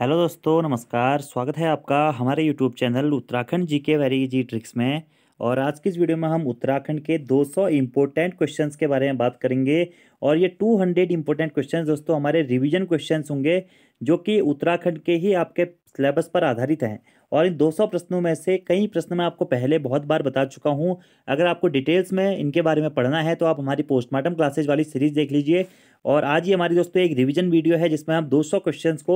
hello दोस्तों नमस्कार स्वागत है आपका हमारे यूट्यूब चैनल उत्तराखंड जी के वेरी जी ट्रिक्स में और आज की इस वीडियो में हम उत्तराखंड के 200 सौ इम्पोर्टेंट क्वेश्चन के बारे में बात करेंगे और ये 200 हंड्रेड इम्पोर्टेंट क्वेश्चन दोस्तों हमारे रिविजन क्वेश्चन होंगे जो कि उत्तराखंड के ही आपके सिलेबस पर आधारित हैं और इन 200 प्रश्नों में से कई प्रश्न मैं आपको पहले बहुत बार बता चुका हूँ अगर आपको डिटेल्स में इनके बारे में पढ़ना है तो आप हमारी पोस्टमार्टम क्लासेज वाली सीरीज़ देख लीजिए और आज ये हमारी दोस्तों एक रिवीजन वीडियो है जिसमें हम 200 क्वेश्चंस को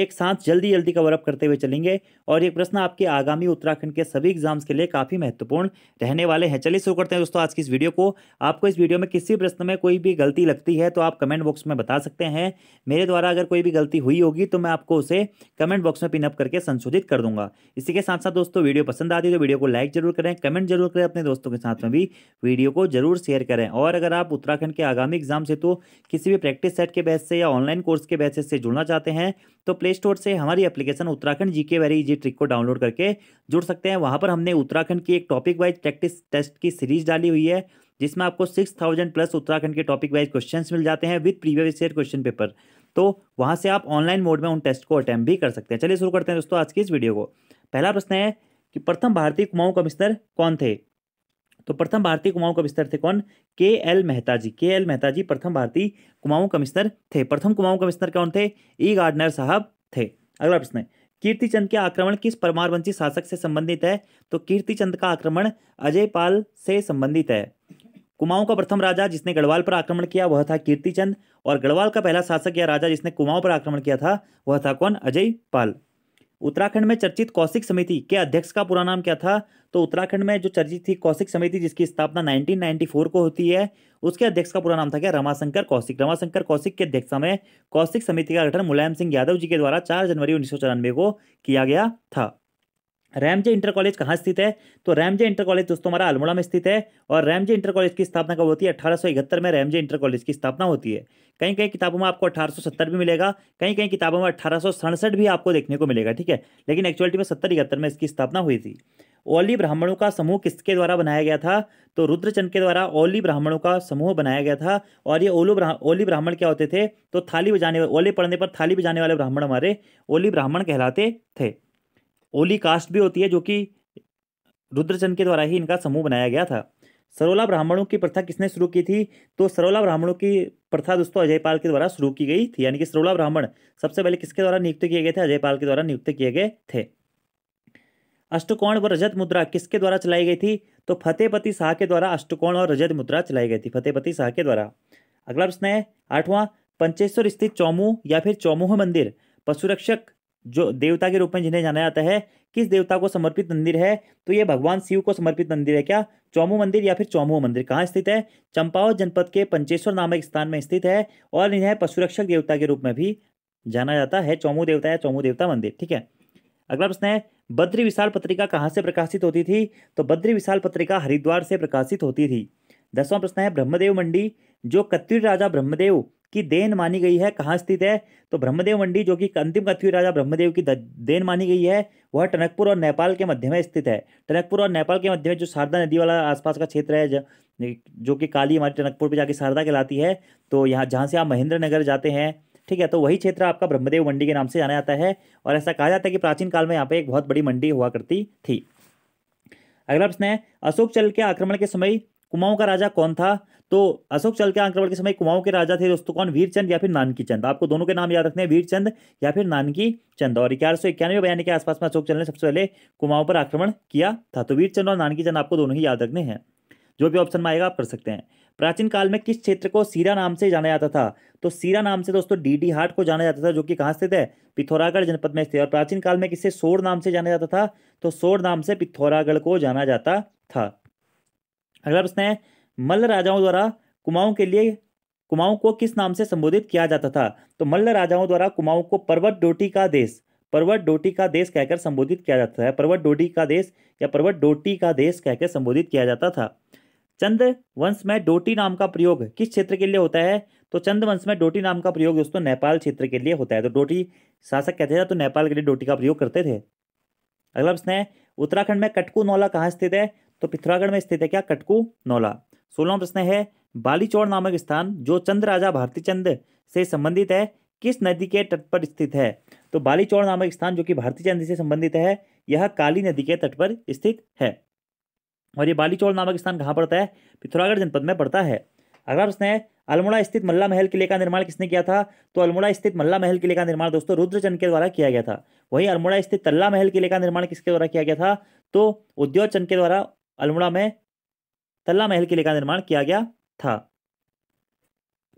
एक साथ जल्दी जल्दी कवर अप करते हुए चलेंगे और ये प्रश्न आपके आगामी उत्तराखंड के सभी एग्जाम्स के लिए काफ़ी महत्वपूर्ण रहने वाले हैं चलिए शुरू करते हैं दोस्तों आज की इस वीडियो को आपको इस वीडियो में किसी प्रश्न में कोई भी गलती लगती है तो आप कमेंट बॉक्स में बता सकते हैं मेरे द्वारा अगर कोई भी गलती हुई होगी तो मैं आपको उसे कमेंट बॉक्स में पिन अप करके संशोधित कर दूंगा इसी के साथ साथ दोस्तों वीडियो पसंद आती है तो वीडियो को लाइक जरूर करें कमेंट जरूर करें अपने दोस्तों के साथ में भी वीडियो को जरूर शेयर करें और अगर आप उत्तराखंड के आगामी एग्जाम से तो किसी भी प्रैक्टिस सेट के बैच से या ऑनलाइन कोर्स के बैचेस से जुड़ना चाहते हैं तो प्ले स्टोर से हमारी application Uttarakhand G very easy trick को डाउनलोड करके जुड़ सकते हैं वहाँ पर हमने उत्तराखंड की एक टॉपिक वाइज प्रैक्टिस टेस्ट की सीरीज डाली हुई है जिसमें आपको सिक्स थाउजेंड प्लस उत्तराखंड के टॉपिक वाइज क्वेश्चंस मिल जाते हैं with previous year question paper तो वहाँ से आप ऑनलाइन मोड में उन टेस्ट को अटैम्प भी कर सकते हैं चलिए शुरू करते हैं दोस्तों आज की इस वीडियो को पहला प्रश्न है कि प्रथम भारतीय कुमाऊं कमिश्नर कौन थे तो प्रथम भारतीय कुमाऊं कमिश्नर थे कौन के एल मेहता जी के एल मेहता जी प्रथम भारतीय कुमाऊं कमिश्नर थे प्रथम कुमाऊं कमिश्नर कौन थे ई गार्डनर साहब थे अगला प्रश्न है चंद के आक्रमण किस परमारवंशी शासक से संबंधित है तो कीर्ति चंद का आक्रमण अजय पाल से संबंधित है कुमाऊं का प्रथम राजा जिसने गढ़वाल पर आक्रमण किया वह था कीर्तिचंद और गढ़वाल का पहला शासक या राजा जिसने कुमाऊं पर आक्रमण किया था वह था कौन अजय पाल उत्तराखंड में चर्चित कौशिक समिति के अध्यक्ष का पूरा नाम क्या था तो उत्तराखंड में जो चर्चित थी कौशिक समिति जिसकी स्थापना 1994 को होती है उसके अध्यक्ष का पूरा नाम था क्या रमाशंकर कौशिक रमाशंकर कौशिक की अध्यक्षता में कौशिक समिति का गठन मुलायम सिंह यादव जी के द्वारा चार जनवरी उन्नीस को किया गया था रैमजे इंटर कॉलेज कहाँ स्थित है तो रैमजे इंटर कॉलेज दोस्तों हमारा अल्मोड़ा में स्थित है और रैमजे इंटर कॉलेज की स्थापना कब होती है अठारह में रैमजे इंटर कॉलेज की स्थापना होती है कहीं कहीं किताबों में आपको 1870 भी मिलेगा कहीं कहीं किताबों में अठारह भी आपको देखने को मिलेगा ठीक है लेकिन एक्चुअलिटी में सत्तर इकहत्तर में इसकी स्थापना हुई थी ओली ब्राह्मणों का समूह किसके द्वारा बनाया गया था तो रुद्रचंद के द्वारा ओली ब्राह्मणों का समूह बनाया गया था और ये ओलो ओली ब्राह्मण क्या होते थे तो थाली बजाने ओले पढ़ने पर थाली बजाने वाले ब्राह्मण हमारे ओली ब्राह्मण कहलाते थे ओली कास्ट भी होती है जो कि रुद्रचंद के द्वारा ही इनका समूह बनाया गया था सरोला ब्राह्मणों की प्रथा किसने शुरू की थी तो सरोला ब्राह्मणों की प्रथा दोस्तों अजयपाल के द्वारा शुरू की गई थी यानी कि सरोला ब्राह्मण सबसे पहले किसके द्वारा नियुक्त किए गए थे अजयपाल के द्वारा नियुक्त किए गए थे अष्टकोण व रजत मुद्रा किसके द्वारा चलाई गई थी तो फतेहपति शाह के द्वारा अष्टकोण और रजत मुद्रा चलाई गई थी फतेहपति शाह के द्वारा अगला प्रश्न है आठवां पंचेश्वर स्थित चौमू या फिर चौमूह मंदिर पशुरक्षक जो देवता के रूप में जिन्हें जाना जाता है किस देवता को समर्पित मंदिर है तो ये भगवान शिव को समर्पित मंदिर है क्या चौमू मंदिर या फिर चौमू मंदिर कहाँ स्थित है चंपावत जनपद के पंचेश्वर नामक स्थान में स्थित है और इन्हें पशुरक्षक देवता के रूप में भी जाना जाता है चौमू देवता या चौमू देवता मंदिर ठीक है अगला प्रश्न है बद्री विशाल पत्रिका कहाँ से प्रकाशित होती थी तो बद्री विशाल पत्रिका हरिद्वार से प्रकाशित होती थी दसवां प्रश्न है ब्रह्मदेव मंडी जो कत्वीर राजा ब्रह्मदेव की देन मानी गई है कहाँ स्थित है तो ब्रह्मदेव मंडी जो कि अंतिम कथ्यू राजा ब्रह्मदेव की देन मानी गई है वह टनकपुर और नेपाल के मध्य में स्थित है टनकपुर और नेपाल के मध्य में जो शारदा नदी वाला आसपास का क्षेत्र है जो कि काली हमारी टनकपुर पर जाके शारदा कहलाती है तो यहाँ जहाँ से आप महेंद्र नगर जाते हैं ठीक है तो वही क्षेत्र आपका ब्रह्मदेव मंडी के नाम से जाना जाता है और ऐसा कहा जाता है कि प्राचीन काल में यहाँ पे एक बहुत बड़ी मंडी हुआ करती थी अगला प्रश्न है अशोक चल के आक्रमण के समय कुमाऊं का राजा कौन था तो अशोक चल के आक्रमण के समय कुमाऊं के राजा थे दोस्तों कौन वीरचंद या फिर नानकी चंद आपको दोनों के नाम याद रखने हैं वीरचंद या फिर नानकी चंद और ग्यारह सौ इक्यानवे बयानी के आसपास में अशोक चल ने सबसे पहले कुमाऊं पर आक्रमण किया था तो वीरचंद और नानकी चंद आपको दोनों ही याद रखने हैं जो भी ऑप्शन में आएगा आप कर सकते हैं प्राचीन काल में किस क्षेत्र को सीरा नाम से जाना जाता था तो सीरा नाम से दोस्तों डी डी हाट को जाना जाता था जो कि कहाँ स्थित है पिथौरागढ़ जनपद में स्थित और प्राचीन काल में किससे सोर नाम से जाना जाता था तो सोर नाम से पिथौरागढ़ को जाना जाता था अगला प्रश्न है मल्ल राजाओं द्वारा कुमाऊं के लिए कुमाऊं को किस नाम से संबोधित किया जाता था तो मल्ल राजाओं द्वारा कुमाऊं को पर्वत डोटी का देश पर्वत डोटी का देश कहकर संबोधित किया जाता है पर्वत डोटी का देश या पर्वत डोटी का देश कहकर संबोधित किया जाता था चंद वंश में डोटी नाम का प्रयोग किस क्षेत्र के लिए होता है तो चंद वंश में डोटी नाम का प्रयोग दोस्तों नेपाल क्षेत्र के लिए होता है तो डोटी शासक कहते थे तो नेपाल के लिए डोटी का प्रयोग करते थे अगला प्रश्न है उत्तराखंड में कटकू नौला कहाँ स्थित है तो पिथौरागढ़ में स्थित है क्या कटकू नौला सोलह प्रश्न है बालीचौड़ नामक स्थान जो राजा भारती चंद से संबंधित है किस नदी के तट पर स्थित है तो बालीचौड़ नामक स्थान जो कि भारती चंद से संबंधित है यह काली नदी के तट पर स्थित है और ये बालीचौड़ नामक स्थान कहाँ पड़ता है पिथौरागढ़ जनपद में पड़ता है अगला प्रश्न है अल्मोड़ा स्थित मल्ला महल किले का निर्माण किसने किया था तो अल्मोड़ा स्थित मल्ला महल किले का निर्माण दोस्तों रुद्रचंद के द्वारा किया गया था वहीं अल्मोड़ा स्थित तल्ला महल किले का निर्माण किसके द्वारा किया गया था तो चंद के द्वारा अल्मोड़ा में तल्ला महल किले का निर्माण किया गया था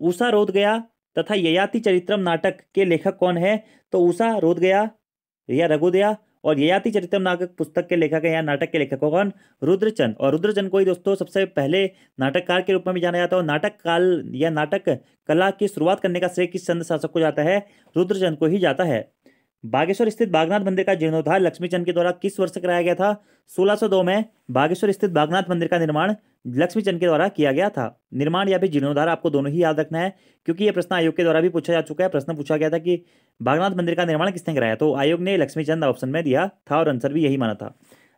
ऊषा रोध गया तथा ययाति चरित्रम नाटक के लेखक कौन है तो ऊषा रोध गया या रघुदया और ययाति चरित्रम नाटक पुस्तक के लेखक है या नाटक के लेखक कौन रुद्रचंद और रुद्रचंद को ही दोस्तों सबसे पहले नाटककार के रूप में भी जाना जाता है और नाटक काल या नाटक कला की शुरुआत करने का श्रेय किस चंद शासक को जाता है रुद्रचंद को ही जाता है बागेश्वर स्थित बागनाथ मंदिर का जीर्णोद्धार लक्ष्मीचंद के द्वारा किस वर्ष कराया गया था 1602 में बागेश्वर स्थित बागनाथ मंदिर का निर्माण लक्ष्मी चंद के द्वारा किया गया था निर्माण या फिर जीर्णोद्धार आपको दोनों ही याद रखना है क्योंकि ये प्रश्न आयोग के द्वारा भी पूछा जा चुका है प्रश्न पूछा गया था कि बागनाथ मंदिर का निर्माण किसने कराया तो आयोग ने लक्ष्मीचंद ऑप्शन में दिया था और आंसर भी यही माना था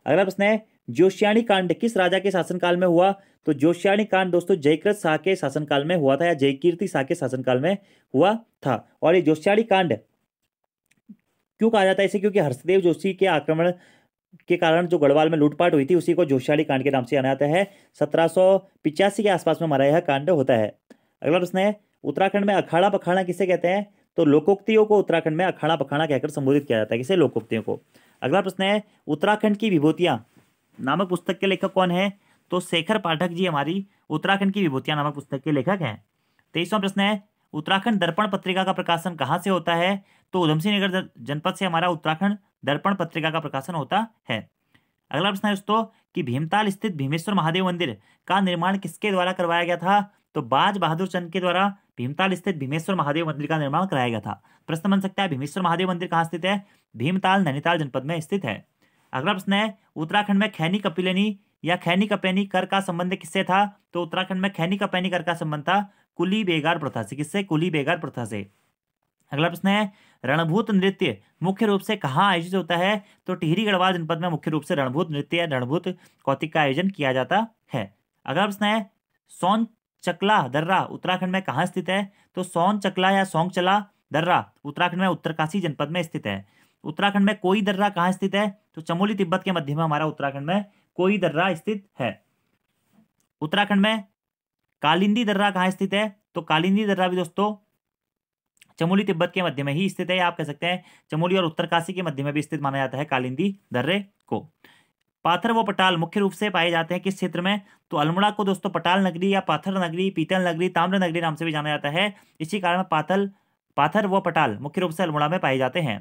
अगला प्रश्न है जोशियाणी कांड किस राजा के शासनकाल में हुआ तो जोशियाणी कांड दोस्तों जयकृत शाह के शासनकाल में हुआ था या जयकीर्ति शाह के शासनकाल में हुआ था और ये जोशियाणी कांड क्यों कहा जाता है इसे क्योंकि हर्षदेव जोशी के आक्रमण के कारण जो गढ़वाल में लूटपाट हुई थी उसी को जोशियाली कांड के नाम से जाना जाता है सत्रह के आसपास में हमारा यह कांड होता है अगला प्रश्न है उत्तराखंड में अखाड़ा पखाड़ा किसे कहते हैं तो लोकोक्तियों को उत्तराखंड में अखाड़ा पखाड़ा कहकर संबोधित किया जाता है किसे लोकोक्तियों को अगला प्रश्न है उत्तराखंड की विभूतियाँ नामक पुस्तक के लेखक कौन है तो शेखर पाठक जी हमारी उत्तराखंड की विभूतियाँ नामक पुस्तक के लेखक हैं तेईसवा प्रश्न है उत्तराखंड दर्पण पत्रिका का प्रकाशन कहाँ से होता है तो उधमसिंह नगर जनपद से हमारा उत्तराखंड दर्पण पत्रिका का प्रकाशन होता है अगला प्रश्न है दोस्तों कि भीमताल स्थित भीमेश्वर महादेव मंदिर का निर्माण किसके द्वारा करवाया गया था तो बाज बहादुर चंद के द्वारा भीमताल स्थित भीमेश्वर महादेव मंदिर का निर्माण कराया गया था प्रश्न बन सकता है भीमेश्वर महादेव मंदिर कहाँ स्थित है भीमताल नैनीताल जनपद में स्थित है अगला प्रश्न है उत्तराखंड में खैनी कपिलेनी या खैनी कपैनी कर का संबंध किससे था तो उत्तराखंड में खैनी कपैनी कर का संबंध था कुली बेगार प्रथा से किससे कुली बेगार प्रथा से अगला प्रश्न है रणभूत नृत्य मुख्य रूप से कहाँ आयोजित होता है तो टिहरी गढ़वाल जनपद में मुख्य रूप से रणभूत नृत्य रणभूत कौतिक का आयोजन किया जाता है अगला प्रश्न है सोन चकला दर्रा उत्तराखंड में कहाँ स्थित है तो सोन चकला या सोंग चला दर्रा उत्तराखंड में उत्तरकाशी जनपद में स्थित है उत्तराखंड में कोई दर्रा कहाँ स्थित है तो चमोली तिब्बत के मध्य में हमारा उत्तराखंड में कोई दर्रा स्थित है उत्तराखंड में कालिंदी दर्रा कहाँ स्थित है तो कालिंदी दर्रा भी दोस्तों चमोली तिब्बत के मध्य में ही स्थित है आप कह सकते हैं चमोली और उत्तरकाशी के मध्य में भी स्थित माना जाता है कालिंदी दर्रे को पाथर व पटाल मुख्य रूप से पाए जाते हैं किस क्षेत्र में तो अल्मोड़ा को दोस्तों पटाल नगरी या पाथर नगरी पीतल नगरी ताम्र नगरी नाम से भी जाना जाता है इसी कारण पाथल पाथर व पटाल मुख्य रूप से अल्मोड़ा में पाए जाते हैं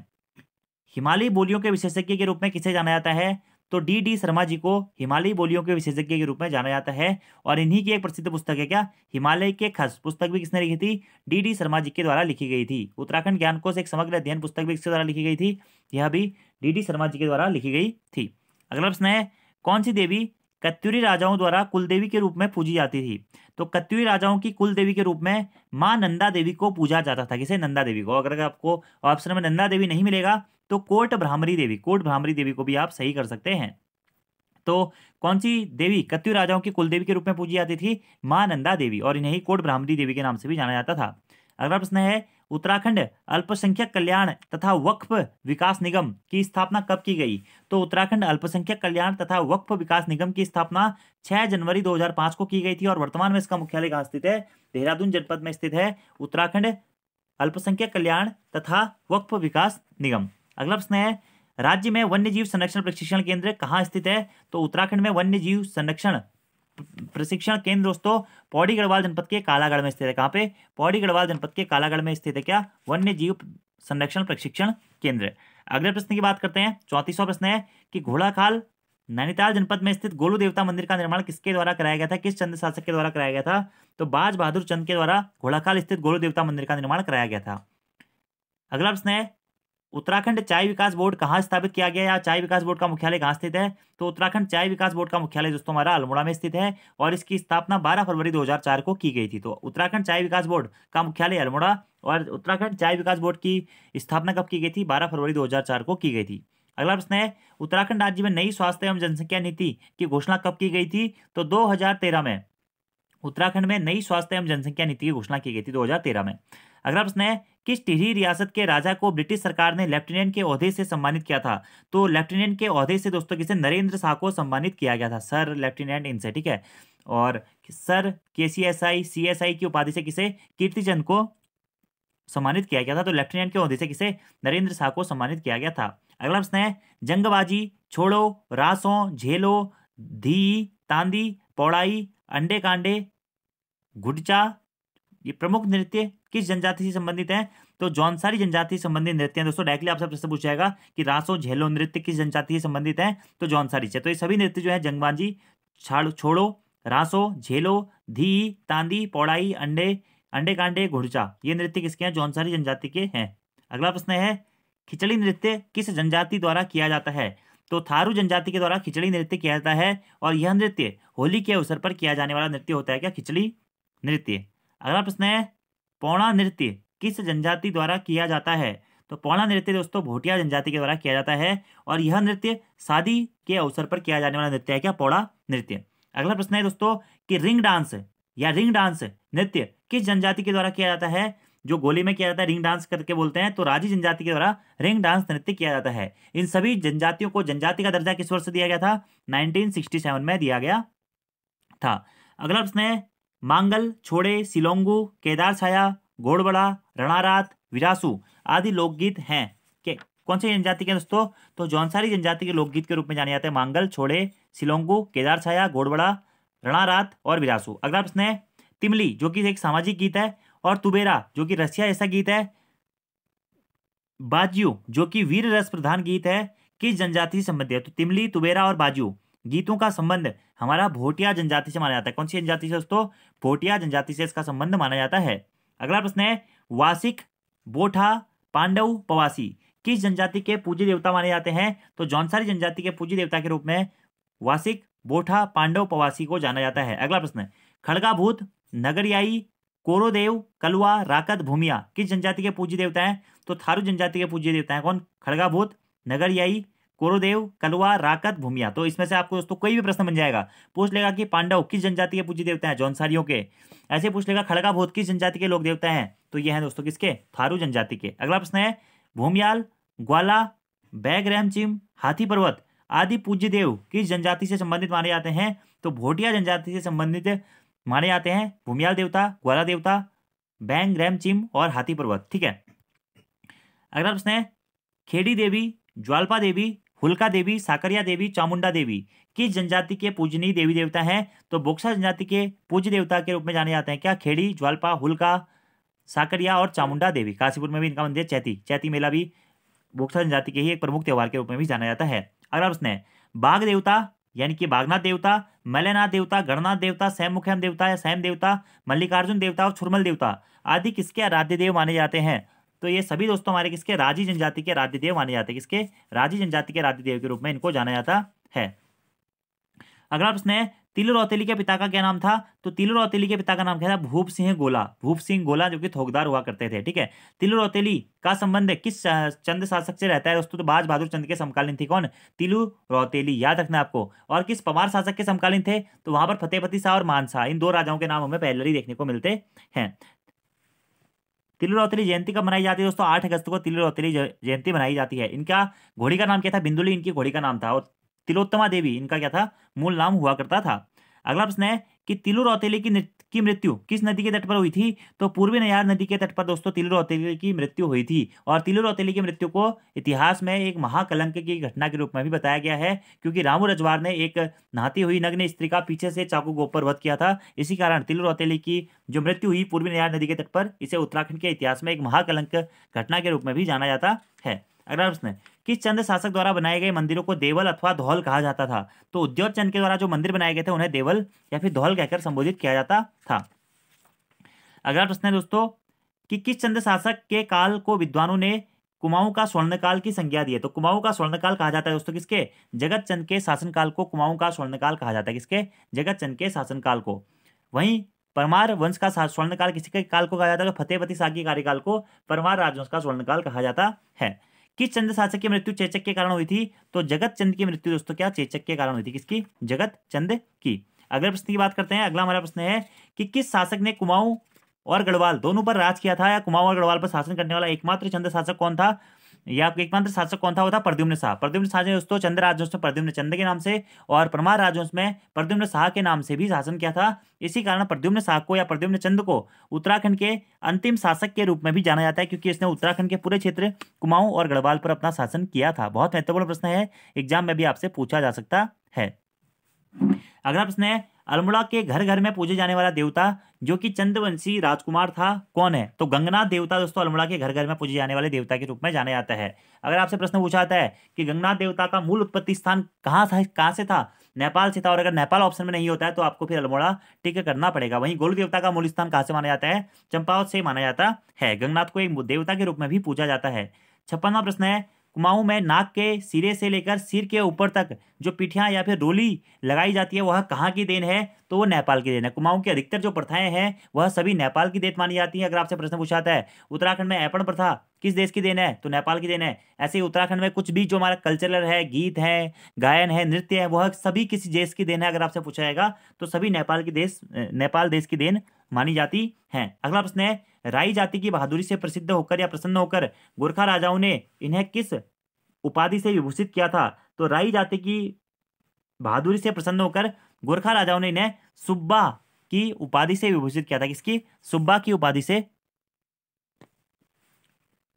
हिमालयी बोलियों के विशेषज्ञ के रूप में किसे जाना जाता है तो डी डी शर्मा जी को हिमालयी बोलियों के विशेषज्ञ के रूप में जाना जाता है और इन्हीं की एक प्रसिद्ध पुस्तक है क्या हिमालय के खस पुस्तक भी किसने लिखी थी डी डी शर्मा जी के द्वारा लिखी गई थी उत्तराखंड ज्ञान कोश एक समग्र अध्ययन पुस्तक भी किसके द्वारा लिखी गई थी यह भी डी डी शर्मा जी के द्वारा लिखी गई थी अगला प्रश्न है कौन सी देवी कत्यूरी राजाओं द्वारा कुलदेवी के रूप में पूजी जाती थी तो कत्यूरी राजाओं की कुलदेवी के रूप में माँ नंदा देवी को पूजा जाता था किसे नंदा देवी को अगर आपको ऑप्शन में नंदा देवी नहीं मिलेगा तो कोट भ्रामरी देवी कोट भ्रामरी देवी को भी आप सही कर सकते हैं तो कौन सी देवी कत्यु राजाओं की कुलदेवी के रूप में पूजी जाती थी माँ नंदा देवी और इन्हें कोट भ्रामरी देवी के नाम से भी जाना जाता था अगला प्रश्न है उत्तराखंड अल्पसंख्यक कल्याण तथा वक्फ विकास निगम की स्थापना कब की गई तो उत्तराखंड अल्पसंख्यक कल्याण तथा वक्फ विकास निगम की स्थापना 6 जनवरी 2005 को की गई थी और वर्तमान में इसका मुख्यालय कहाँ स्थित है देहरादून जनपद में स्थित है उत्तराखंड अल्पसंख्यक कल्याण तथा वक्फ विकास निगम अगला प्रश्न है राज्य में वन्य जीव संरक्षण प्रशिक्षण केंद्र कहाँ स्थित है तो उत्तराखंड में वन्य जीव संरक्षण प्रशिक्षण केंद्र दोस्तों पौड़ी गढ़वाल जनपद के कालागढ़ में स्थित है कहाँ पे पौड़ी गढ़वाल जनपद के कालागढ़ में स्थित है क्या वन्य जीव संरक्षण प्रशिक्षण केंद्र अगले प्रश्न की बात करते हैं चौंतीसवा प्रश्न है कि घोड़ाखाल नैनीताल जनपद में स्थित गोलू देवता मंदिर का निर्माण किसके द्वारा कराया गया था किस चंद शासक के द्वारा कराया गया था तो बाज बहादुर चंद के द्वारा घोड़ाखाल स्थित गोलू देवता मंदिर का निर्माण कराया गया था अगला प्रश्न है उत्तराखंड चाय विकास बोर्ड कहाँ स्थापित किया गया या चाय विकास बोर्ड का मुख्यालय कहाँ स्थित है तो उत्तराखंड चाय विकास बोर्ड का मुख्यालय दोस्तों हमारा अल्मोड़ा में स्थित है और इसकी स्थापना 12 फरवरी 2004 को की गई थी तो उत्तराखंड चाय विकास बोर्ड का मुख्यालय अल्मोड़ा और उत्तराखंड चाय विकास बोर्ड की स्थापना कब की गई थी बारह फरवरी दो को की गई थी अगला प्रश्न है उत्तराखंड राज्य में नई स्वास्थ्य एवं जनसंख्या नीति की घोषणा कब की गई थी तो 2013 में उत्तराखंड में नई स्वास्थ्य एवं जनसंख्या नीति की घोषणा की गई थी 2013 में अगर आप है किस टिहरी रियासत के राजा को ब्रिटिश सरकार ने लेफ्टिनेंट के अहदे से सम्मानित किया था तो लेफ्टिनेंट के अहदे से दोस्तों किसे नरेंद्र शाह को सम्मानित किया गया था सर लेफ्टिनेंट इनसे ठीक है और सर के C S I C S I की उपाधि से किसे चंद को सम्मानित किया गया था तो लेफ्टिनेंट के अहदे से किसे नरेंद्र शाह को सम्मानित किया गया था अगला प्रश्न है जंगबाजी छोड़ो रासों झेलो धी तांदी पौड़ाई अंडे कांडे गुडचा ये प्रमुख नृत्य किस जनजाति से संबंधित है तो जौनसारी जनजाति संबंधित नृत्य है दोस्तों डायरेक्टली आप प्रश्न पूछा जाएगा कि रासो झेलो नृत्य किस जनजाति से संबंधित है तो जौनसारी से तो ये सभी नृत्य जो है जंगबाजी छोड़ो रासो झेलो धी तांदी पौड़ाई अंडे अंडे कांडे घुड़चा ये नृत्य किसके हैं जौनसारी जनजाति के हैं अगला प्रश्न है खिचड़ी नृत्य किस जनजाति द्वारा किया जाता है तो थारू जनजाति के द्वारा खिचड़ी नृत्य किया जाता है और यह नृत्य होली के अवसर पर किया जाने वाला नृत्य होता है क्या खिचड़ी नृत्य अगला प्रश्न है पौणा नृत्य किस जनजाति द्वारा किया जाता है तो पौणा नृत्य दोस्तों भोटिया जनजाति के द्वारा किया जाता है और यह नृत्य शादी के अवसर पर किया जाने वाला नृत्य है क्या पौड़ा नृत्य अगला प्रश्न है दोस्तों कि रिंग डांस या रिंग डांस नृत्य किस जनजाति के द्वारा किया जाता है जो गोली में किया जाता है रिंग डांस करके बोलते हैं तो राजी जनजाति के द्वारा रिंग डांस नृत्य किया जाता है इन सभी जनजातियों को जनजाति का दर्जा किस वर्ष दिया गया था 1967 में दिया गया था अगला प्रश्न है मांगल छोड़े सिलोंगू केदार छाया घोड़बड़ा रणारात विरासू आदि लोकगीत हैं के कौन से जनजाति के दोस्तों तो जौनसारी जनजाति के लोकगीत के रूप में जाने जाते हैं मांगल छोड़े सिलोंगू केदार छाया घोड़बड़ा रणारात और विरासू अगला प्रश्न है तिमली जो कि एक सामाजिक गीत है और तुबेरा जो कि रसिया ऐसा गीत है बाजू जो कि वीर रस प्रधान गीत है किस जनजाति से संबंधित है तो तिमली तुबेरा और बाजू गीतों का संबंध हमारा भोटिया जनजाति से माना जाता है कौन सी जनजाति से दोस्तों भोटिया जनजाति से इसका संबंध माना जाता है अगला प्रश्न है वासिक बोठा पांडव पवासी किस जनजाति के पूज्य देवता माने जाते हैं तो जौनसारी जनजाति के पूज्य देवता के रूप में वासिक बोठा पांडव पवासी को जाना जाता है अगला प्रश्न खड़गा भूत नगरियाई कोरोदेव कलुआ राकत भूमिया किस जनजाति के पूज्य देवता है तो थारू जनजाति के पूज्य देवता है कौन खड़गा भूत नगरियाई कुरुदेव कलवा राकत भूमिया तो इसमें से आपको दोस्तों कोई भी प्रश्न बन जाएगा पूछ लेगा कि पांडव किस जनजाति के पूज्य देवता है जौनसारियों के ऐसे पूछ लेगा खड़गा भूत किस जनजाति के लोग देवता हैं तो ये हैं दोस्तों किसके थारू जनजाति के अगला प्रश्न है भूमियाल ग्वाला बैग रैमचिम हाथी पर्वत आदि पूज्य देव किस जनजाति से संबंधित माने जाते हैं तो भोटिया जनजाति से संबंधित माने जाते हैं भूमियाल देवता ग्वाला देवता बैंग रैमचिम और हाथी पर्वत ठीक है अगला प्रश्न है खेड़ी देवी ज्वालपा देवी हुलका देवी साकरिया देवी चामुंडा देवी किस जनजाति के पूजनीय देवी देवता हैं तो बोक्सा जनजाति के पूज्य देवता के रूप में जाने जाते हैं क्या खेड़ी ज्वालपा हुलका साकरिया और चामुंडा देवी काशीपुर में भी इनका मंदिर चैती चैती मेला भी बोक्सा जनजाति के ही एक प्रमुख त्यौहार के रूप में भी जाना जाता है अगला प्रश्न है बाघ देवता यानी कि बागनाथ देवता मलयनाथ देवता गणनाथ देवता सैमुखम देवता या सैम देवता मल्लिकार्जुन देवता और छुरमल देवता आदि किसके आराध्य देव माने जाते हैं तो ये सभी दोस्तों हमारे किसके राजी जनजाति के आराध्य देव माने जाते हैं किसके राजी जनजाति के आराध्य देव के रूप में इनको जाना जाता है अगला प्रश्न है तिलु रौतेली के पिता का क्या नाम था तो तिलु रौतेली के पिता का नाम क्या था भूप सिंह गोला भूप सिंह गोला जो कि थोकदार हुआ करते थे ठीक है तिलु रौतेली का संबंध किस चंद शासक से रहता है दोस्तों तो बाज बहादुर चंद के समकालीन थे कौन तिलु रौतेली याद रखना आपको और किस पवार शासक के समकालीन थे तो वहां पर फतेहपति शाह और मानसाह इन दो राजाओं के नाम हमें पहले ही देखने को मिलते हैं तिलुरौतरी जयंती कब मनाई जाती है दोस्तों आठ अगस्त को तिलुरौतरी जयंती मनाई जाती है इनका घोड़ी का नाम क्या था बिंदुली इनकी घोड़ी का नाम था और तिलोत्तमा देवी इनका क्या था मूल नाम हुआ करता था अगला प्रश्न है कि तिलु रौतेली की की मृत्यु किस नदी के तट पर हुई थी तो पूर्वी नयार नदी के तट पर दोस्तों तिलु रौतेली की मृत्यु हुई थी और तिलु रौतेली की मृत्यु को इतिहास में एक महाकलंक की घटना के रूप में भी बताया गया है क्योंकि रामू रजवार ने एक नहाती हुई नग्न स्त्री का पीछे से चाकू गोपर वध किया था इसी कारण तिलु रौतेली की जो मृत्यु हुई पूर्वी नयार नदी के तट पर इसे उत्तराखंड के इतिहास में एक महाकलंक घटना के रूप में भी जाना जाता है अगला प्रश्न किस चंद शासक द्वारा बनाए गए मंदिरों को देवल अथवा धौल कहा जाता था तो उद्योग चंद के द्वारा जो मंदिर बनाए गए थे उन्हें देवल या फिर धौल कहकर संबोधित किया जाता था अगला प्रश्न है दोस्तों कि किस चंद शासक के काल को विद्वानों ने कुमाऊं का स्वर्णकाल की संज्ञा दी है तो कुमाऊं का स्वर्णकाल कहा जाता है दोस्तों किसके जगत चंद के शासनकाल को कुमाऊं का स्वर्णकाल कहा जाता है किसके जगत चंद के शासनकाल को वहीं परमार वंश का स्वर्णकाल किसी के काल को कहा जाता है तो फतेहपति शाह के कार्यकाल को परमार राजवंश का स्वर्णकाल कहा जाता है किस चंद्र शासक की मृत्यु चेचक के कारण हुई थी तो जगत चंद की मृत्यु दोस्तों क्या चेचक के कारण हुई थी किसकी जगत चंद की अगले प्रश्न की बात करते हैं अगला हमारा प्रश्न है कि किस शासक ने कुमाऊं और गढ़वाल दोनों पर राज किया था या कुमाऊं और गढ़वाल पर शासन करने वाला एकमात्र चंद्र शासक कौन था ये आपके एकमात्र शासक कौन था वो था प्रद्युम्न शाह प्रद्युम्न शाह ने दोस्तों चंद्र राजवंश में प्रद्युम्न चंद के नाम से और परमार राजवंश में प्रद्युम्न शाह के नाम से भी शासन किया था इसी कारण प्रद्युम्न शाह को या प्रद्युम्न चंद को उत्तराखंड के अंतिम शासक के रूप में भी जाना जाता है क्योंकि इसने उत्तराखंड के पूरे क्षेत्र कुमाऊं और गढ़वाल पर अपना शासन किया था बहुत महत्वपूर्ण प्रश्न है एग्जाम में भी आपसे पूछा जा सकता है अगला प्रश्न है अल्मोड़ा के घर घर में पूजे जाने वाला देवता जो कि चंद्रवंशी राजकुमार था कौन है तो गंगनाथ देवता दोस्तों अल्मोड़ा के घर घर में पूजे जाने वाले देवता के रूप में जाने जाता है अगर आपसे प्रश्न पूछा जाता है कि गंगनाथ देवता का मूल उत्पत्ति स्थान कहाँ था कहाँ से था नेपाल से था और अगर नेपाल ऑप्शन में नहीं होता है तो आपको फिर अल्मोड़ा टिक करना पड़ेगा वहीं गोलू देवता का मूल स्थान कहाँ से माना जाता है चंपावत से माना जाता है गंगनाथ को एक देवता के रूप में भी पूजा जाता है छप्पनवा प्रश्न है कुमाऊं में नाक के सिरे से लेकर सिर के ऊपर तक जो पिठियाँ या फिर रोली लगाई जाती है वह कहाँ की देन है तो वो नेपाल की देन है कुमाऊं की अधिकतर जो प्रथाएं हैं वह सभी नेपाल की देन मानी जाती है अगर आपसे प्रश्न पूछा जाता है उत्तराखंड में ऐपण प्रथा किस देश की देन है तो नेपाल की देन है ऐसे ही उत्तराखंड में कुछ भी जो हमारा कल्चरल है गीत है गायन है नृत्य है वह सभी किसी देश की देन है अगर आपसे पूछा जाएगा तो सभी नेपाल की देश नेपाल देश की देन मानी जाती हैं अगला प्रश्न है राई जाति की बहादुरी से प्रसिद्ध होकर या प्रसन्न होकर गोरखा राजाओं ने इन्हें किस उपाधि से विभूषित किया था तो राई जाति की बहादुरी से प्रसन्न होकर गोरखा राजाओं ने इन्हें सुब्बा की उपाधि से विभूषित किया था किसकी सुब्बा की उपाधि से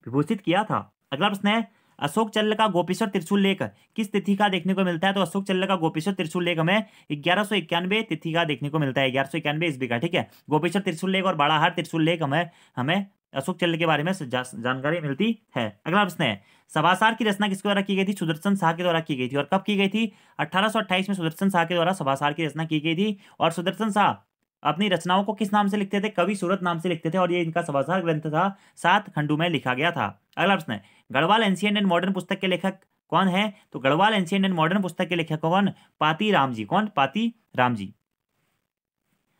विभूषित किया था अगला प्रश्न है अशोक चल्ल का गोपेश्वर त्रिशूल लेख किस तिथि का देखने को मिलता है तो अशोक चल्ल का गोपेश्वर त्रिशूल लेख हमें ग्यारह तिथि का देखने को मिलता है ग्यारह सौ इक्यानवे ईस्वी का ठीक है गोपेश्वर त्रिशूल लेख और बड़ाहार त्रिशूल लेख हमें हमें अशोक चल्ल के बारे में जानकारी मिलती है अगला प्रश्न है सभासार की रचना किसके द्वारा की गई थी सुदर्शन शाह के द्वारा की गई थी और कब की गई थी अठारह में सुदर्शन शाह के द्वारा सभासार की रचना की गई थी और सुदर्शन शाह अपनी रचनाओं को किस नाम से लिखते थे कवि सूरत नाम से लिखते थे और ये इनका सभासार ग्रंथ था सात खंडों में लिखा गया था अगला प्रश्न है गढ़वाल एंशियंट एंड मॉडर्न पुस्तक के लेखक कौन है तो गढ़वाल एंशियंट एंड मॉडर्न पुस्तक के लेखक कौन पाती राम जी कौन पाती राम जी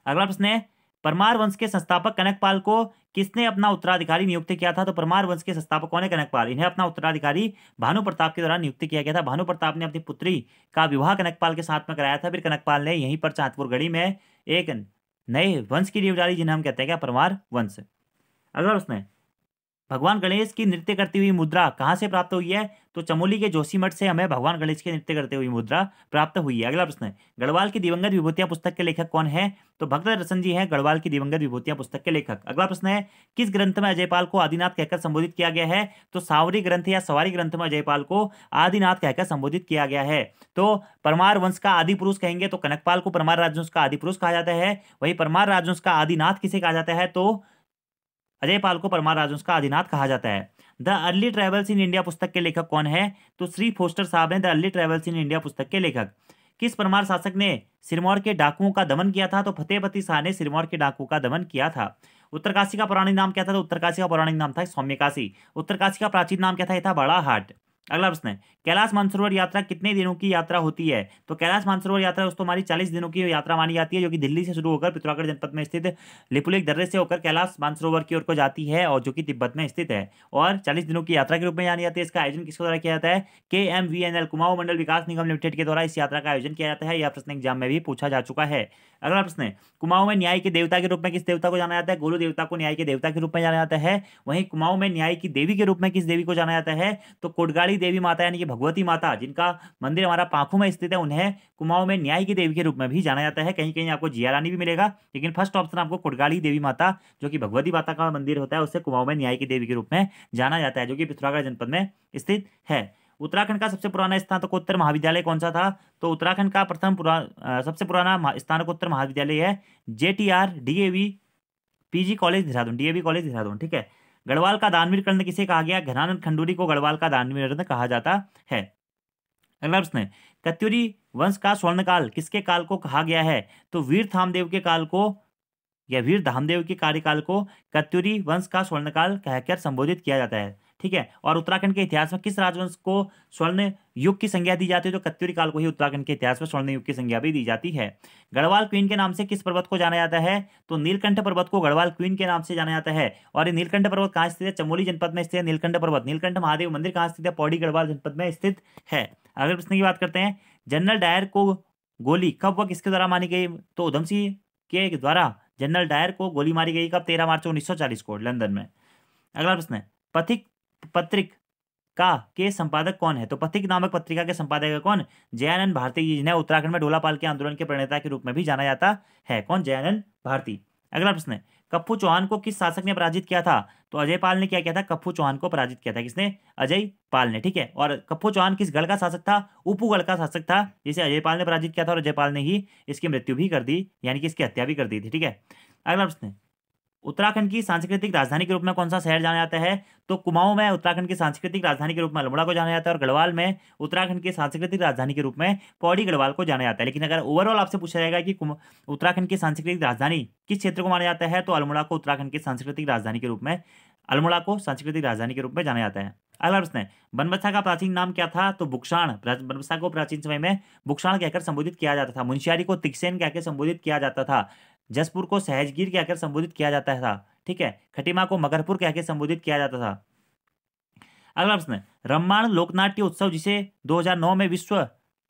अगला प्रश्न है परमार वंश के संस्थापक कनकपाल को किसने अपना उत्तराधिकारी नियुक्त किया था तो परमार वंश के संस्थापक कौन है कनकपाल इन्हें अपना उत्तराधिकारी भानु प्रताप के द्वारा नियुक्त किया गया था भानु प्रताप ने अपनी पुत्री का विवाह कनकपाल के साथ में कराया था फिर कनकपाल ने यहीं पर चांदपुर गढ़ी में एक नए वंश की नींव डाली जिन्हें हम कहते हैं क्या परमार वंश अगला प्रश्न है भगवान गणेश की नृत्य करती हुई मुद्रा कहाँ से प्राप्त हुई है तो चमोली के जोशी मठ से हमें भगवान गणेश की नृत्य करते हुई मुद्रा प्राप्त हुई है अगला प्रश्न है गढ़वाल की दिवंगत विभूतियां पुस्तक के लेखक कौन है तो भक्त रसन जी हैं गढ़वाल की दिवंगत विभूतियां पुस्तक के लेखक अगला प्रश्न है किस ग्रंथ में अजयपाल को आदिनाथ कहकर संबोधित किया गया है तो सावरी ग्रंथ या सवारी ग्रंथ में अजयपाल को आदिनाथ कहकर संबोधित किया गया है तो परमार वंश का आदि पुरुष कहेंगे तो कनकपाल को परमार राजवंश का आदि पुरुष कहा जाता है वही परमार राजवंश का आदिनाथ किसे कहा जाता है तो अजय पाल को परमार राजवंश का आदिनाथ कहा जाता है the early travels in India पुस्तक के लेखक कौन है तो श्री फोस्टर साहब हैं the early travels in India पुस्तक के लेखक किस परमार शासक ने सिरमौर के डाकुओं का दमन किया था तो फतेहपति शाह ने सिरमौर के डाकुओं का दमन किया था उत्तरकाशी का पौराणिक नाम क्या था तो उत्तरकाशी का पौराणिक नाम था सौम्यकाशी उत्तरकाशी का प्राचीन नाम क्या था यह था बड़ा हाट अगला प्रश्न है कैलाश मानसरोवर यात्रा कितने दिनों की यात्रा होती है तो कैलाश मानसरोवर यात्रा दोस्तों हमारी चालीस दिनों की यात्रा मानी जाती है जो कि दिल्ली से शुरू होकर पिथौरागढ़ जनपद में स्थित लिपुलिक दर्रे से होकर कैलाश मानसरोवर की ओर को जाती है और जो कि तिब्बत में स्थित है और चालीस दिनों की यात्रा के रूप में जानी जाती है इसका आयोजन किसके द्वारा किया जाता है K M V N L Kumaon Mandal Vikas Nigam limited के द्वारा इस यात्रा का आयोजन किया जाता है यह प्रश्न एग्जाम में भी पूछा जा चुका है अगला प्रश्न है कुमाऊं में न्याय के देवता के रूप में किस देवता को जाना जाता है गोलू देवता को न्याय के देवता के रूप में जाना जाता है वहीं कुमाऊं में न्याय की देवी के रूप में किस देवी को जाना जाता है तो कोटगाड़ी देवी माता यानी कि भगवती माता जिनका मंदिर हमारा पाखू में स्थित है उन्हें कुमाऊं में न्याय की देवी के रूप में भी जाना जाता है कहीं कहीं आपको जियारानी भी मिलेगा लेकिन फर्स्ट ऑप्शन आपको कोटगाड़ी देवी माता जो कि भगवती माता का मंदिर होता है उसे कुमाऊं में न्याय की देवी के रूप में जाना जाता है जो कि पिथौरागढ़ जनपद में स्थित है उत्तराखंड का सबसे पुराना स्नातकोत्तर तो महाविद्यालय कौन सा था तो उत्तराखंड का प्रथम पुरा सबसे पुराना स्नातकोत्तर महाविद्यालय है J T R D A V P G college Dehradun D A V college Dehradun ठीक है गढ़वाल का दानवीर कर्ण किसे कहा गया घनानंद खंडूरी को गढ़वाल का दानवीर रत्न कहा जाता है अगला प्रश्न कत्यूरी वंश का स्वर्णकाल किसके काल को कहा गया है तो वीर थामदेव के काल को या वीर धामदेव के कार्यकाल को कत्यूरी वंश का स्वर्णकाल कहकर संबोधित किया जाता है ठीक है और उत्तराखंड के इतिहास में किस राजवंश को स्वर्ण युग की संज्ञा दी जाती है तो कत्यूरी काल को ही उत्तराखंड के इतिहास में स्वर्ण युग की संज्ञा भी दी जाती है गढ़वाल क्वीन के नाम से किस पर्वत को जाना जाता है तो नीलकंठ पर्वत को गढ़वाल क्वीन के नाम से जाना जाता है और ये नीलकंठ पर्वत कहाँ स्थित है चमोली जनपद में स्थित है नीलकंठ पर्वत नीलकंठ महादेव मंदिर कहाँ स्थित है पौड़ी गढ़वाल जनपद में स्थित है अगले प्रश्न की बात करते हैं जनरल डायर को गोली कब व किसके द्वारा मानी गई तो उधम सिंह के द्वारा जनरल डायर को गोली मारी गई कब तेरह मार्च उन्नीस को लंदन में अगला प्रश्न है पथिक पत्रिक का के संपादक कौन है तो पथिक नामक पत्रिका के संपादक है कौन जयानंद भारती जी जिन्हें उत्तराखंड में पाल के आंदोलन के प्रणेता के रूप में भी जाना जाता है कौन जयानंद भारती अगला प्रश्न है कप्पू चौहान को किस शासक ने पराजित किया था तो अजय पाल ने क्या किया था कप्पू चौहान को पराजित किया था किसने अजय पाल ने ठीक है और कप्पू चौहान किस गढ़ का शासक था उपूगढ़ का शासक था जिसे अजय पाल ने पराजित किया था और अजय पाल ने ही इसकी मृत्यु भी कर दी यानी कि इसकी हत्या भी कर दी थी ठीक है अगला प्रश्न उत्तराखंड की सांस्कृतिक राजधानी के रूप में कौन सा शहर जाना जाता है तो कुमाऊं में उत्तराखंड की सांस्कृतिक राजधानी के रूप में अल्मोड़ा को जाना जाता है और गढ़वाल में उत्तराखंड की सांस्कृतिक राजधानी के रूप में पौड़ी गढ़वाल को जाना जाता है लेकिन अगर ओवरऑल आपसे पूछा जाएगा कि उत्तराखंड की सांस्कृतिक राजधानी किस क्षेत्र को माना जाता है तो अल्मोड़ा को उत्तराखंड की सांस्कृतिक राजधानी के रूप में अल्मोड़ा को सांस्कृतिक राजधानी के रूप में जाना जाता है अगला प्रश्न है बनबसा का प्राचीन नाम क्या था तो बुक्षाण बनबसा को प्राचीन समय में बुक्षाण कहकर संबोधित किया जाता था मुंशियारी को तिक्सेन कहकर संबोधित किया जाता था जसपुर को सहजगीर कहकर संबोधित किया जाता था ठीक है खटीमा को मगरपुर कहकर संबोधित किया जाता था अगला प्रश्न रम्माण लोकनाट्य उत्सव जिसे 2009 में विश्व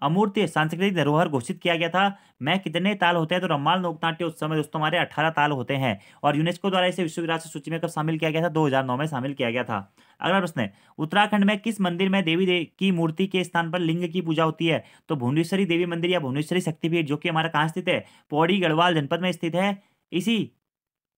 अमूर्त सांस्कृतिक धरोहर घोषित किया गया था मैं कितने ताल होते हैं तो रम्माल लोकनाट्य उत्सव में दोस्तों हमारे अठारह ताल होते हैं और यूनेस्को द्वारा इसे विश्व विरासत सूची में कब शामिल किया गया था 2009 में शामिल किया गया था अगला प्रश्न है उत्तराखंड में किस मंदिर में देवी देव की मूर्ति के स्थान पर लिंग की पूजा होती है तो भुवनेश्वरी देवी मंदिर या भुवनेश्वरी शक्तिपीठ जो कि हमारा कहाँ स्थित है पौड़ी गढ़वाल जनपद में स्थित है इसी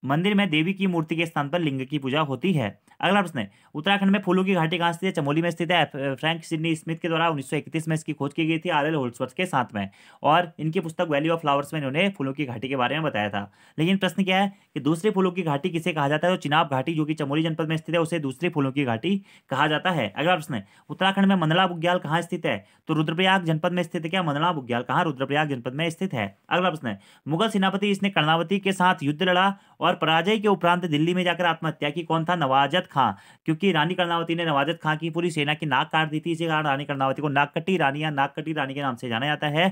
मंदिर में देवी की मूर्ति के स्थान पर लिंग की पूजा होती है अगला प्रश्न है उत्तराखंड में फूलों की घाटी कहाँ स्थित है चमोली में स्थित है फ्रैंक सिडनी स्मिथ के द्वारा 1931 में इसकी खोज की गई थी आर एल होल्सवर्थ के साथ में और इनकी पुस्तक वैली ऑफ फ्लावर्स में इन्होंने फूलों की घाटी के बारे में बताया था लेकिन प्रश्न क्या है कि दूसरी फूलों की घाटी किसे कहा जाता है तो चिनाब घाटी जो कि चमोली जनपद में स्थित है उसे दूसरी फूलों की घाटी कहा जाता है अगला प्रश्न है उत्तराखंड में मंदला बुग्याल कहाँ स्थित है तो रुद्रप्रयाग जनपद में स्थित है क्या मंदला बुग्याल कहाँ रुद्रप्रयाग जनपद में स्थित है अगला प्रश्न है मुगल सेनापति इसने कर्णावती के साथ युद्ध लड़ा और और पराजय के उपरांत दिल्ली में जाकर आत्महत्या की कौन था नवाजत खां क्योंकि रानी कर्णावती ने नवाजत खां की पूरी सेना की नाक काट दी थी इसी कारण रानी कर्णावती को नाककटी रानी या नाककटी रानी के नाम से जाना जाता है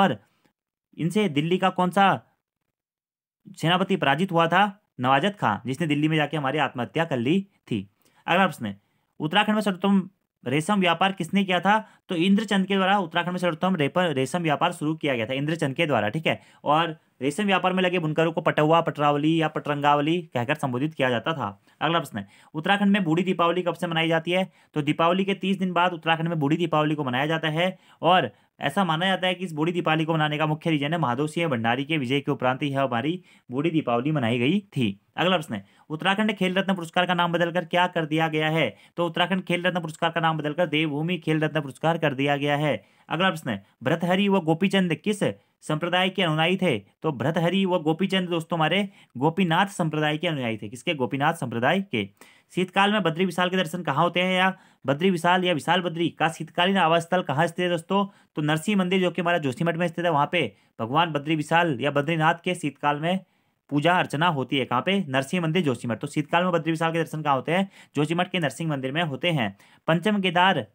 और इनसे दिल्ली का कौन सा सेनापति पराजित हुआ था नवाजत खां जिसने दिल्ली में जाकर हमारी आत्महत्या कर ली थी अगला प्रश्न उत्तराखंड में सर्वोत्तम रेशम व्यापार किसने किया था तो इंद्रचंद के द्वारा उत्तराखंड में सर्वप्रथम रेशम व्यापार शुरू किया गया था इंद्रचंद के द्वारा ठीक है और रेशम व्यापार में लगे बुनकरों को पटवा पटरावली या पटरंगावली कहकर संबोधित किया जाता था अगला प्रश्न उत्तराखंड में बूढ़ी दीपावली कब से मनाई जाती है तो दीपावली के तीस दिन बाद उत्तराखंड में बूढ़ी दीपावली को मनाया जाता है और ऐसा माना जाता है कि इस बूढ़ी दीपावली को मनाने का मुख्य रीजन है महादेव सिंह भंडारी के विजय के उपरांत यह हमारी बूढ़ी दीपावली मनाई गई थी अगला प्रश्न है उत्तराखंड खेल रत्न पुरस्कार का नाम बदलकर क्या कर दिया गया है तो उत्तराखंड खेल रत्न पुरस्कार का नाम बदलकर देवभूमि खेल रत्न पुरस्कार कर दिया गया है अगला प्रश्न है भ्रतहरि व गोपीचंद किस संप्रदाय के अनुयायी थे तो भ्रतहरि व गोपीचंद दोस्तों हमारे गोपीनाथ संप्रदाय के अनुयायी थे किसके गोपीनाथ संप्रदाय के शीतकाल में बद्री विशाल के दर्शन कहाँ होते हैं या बद्री विशाल या विशाल बद्री का शीतकालीन आवास स्थल कहाँ स्थित है दोस्तों तो नरसिंह मंदिर जो कि हमारा जोशीमठ में स्थित है वहाँ पे भगवान बद्री विशाल या बद्रीनाथ के शीतकाल में पूजा अर्चना होती है कहाँ पे नरसिंह मंदिर जोशीमठ तो शीतकाल में बद्री विशाल के दर्शन कहाँ होते हैं जोशीमठ के नरसिंह मंदिर में होते हैं पंचम केदार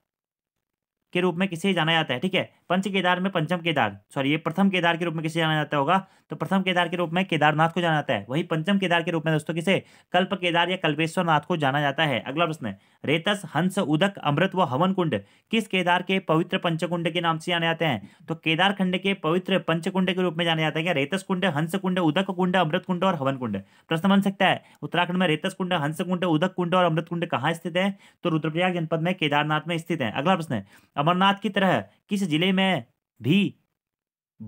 के रूप में किसे जाना जाता है ठीक है पंच केदार में पंचम केदार सॉरी ये प्रथम केदार के रूप में किसे जाना जाता होगा तो प्रथम केदार के रूप में केदारनाथ को जाना जाता है वही पंचम केदार के रूप में दोस्तों किसे कल्प केदार या कल्पेश्वर नाथ को जाना जाता है अगला प्रश्न रेतस हंस उदक अमृत व हवन कुंड किस केदार के पवित्र पंचकुंड के नाम से जाने जाते हैं तो केदार खंड के पवित्र पंचकुंड के रूप में जाने जाते हैं क्या रेतस कुंड हंस कुंड उदक कुंड अमृत कुंड और हवन कुंड प्रश्न बन सकता है उत्तराखंड में रेतस कुंड हंस कुंड उदक कुंड और अमृत कुंड कहाँ स्थित है तो रुद्रप्रयाग जनपद में केदारनाथ में स्थित है अगला प्रश्न अमरनाथ की तरह किस जिले में भी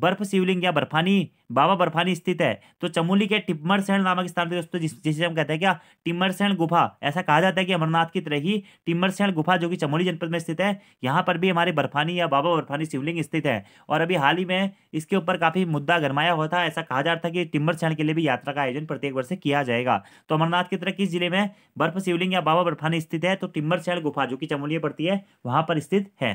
बर्फ शिवलिंग या बर्फानी बाबा बर्फानी स्थित है तो चमोली के टिम्मरसैन नामक स्थान पर दोस्तों जिस, जिसे हम कहते हैं क्या टिम्मरसैन गुफा ऐसा कहा जाता है कि अमरनाथ की तरह ही टिम्मरसैन गुफा जो कि चमोली जनपद में स्थित है यहाँ पर भी हमारे बर्फानी या बाबा बर्फानी शिवलिंग स्थित है और अभी हाल ही में इसके ऊपर काफ़ी मुद्दा गरमाया हुआ था ऐसा कहा जाता था कि टिम्मरसैन के लिए भी यात्रा का आयोजन प्रत्येक वर्ष किया जाएगा तो अमरनाथ की तरह किस जिले में बर्फ शिवलिंग या बाबा बर्फानी स्थित है तो टिम्मरसैन गुफा जो कि चमोली पड़ती है वहाँ पर स्थित है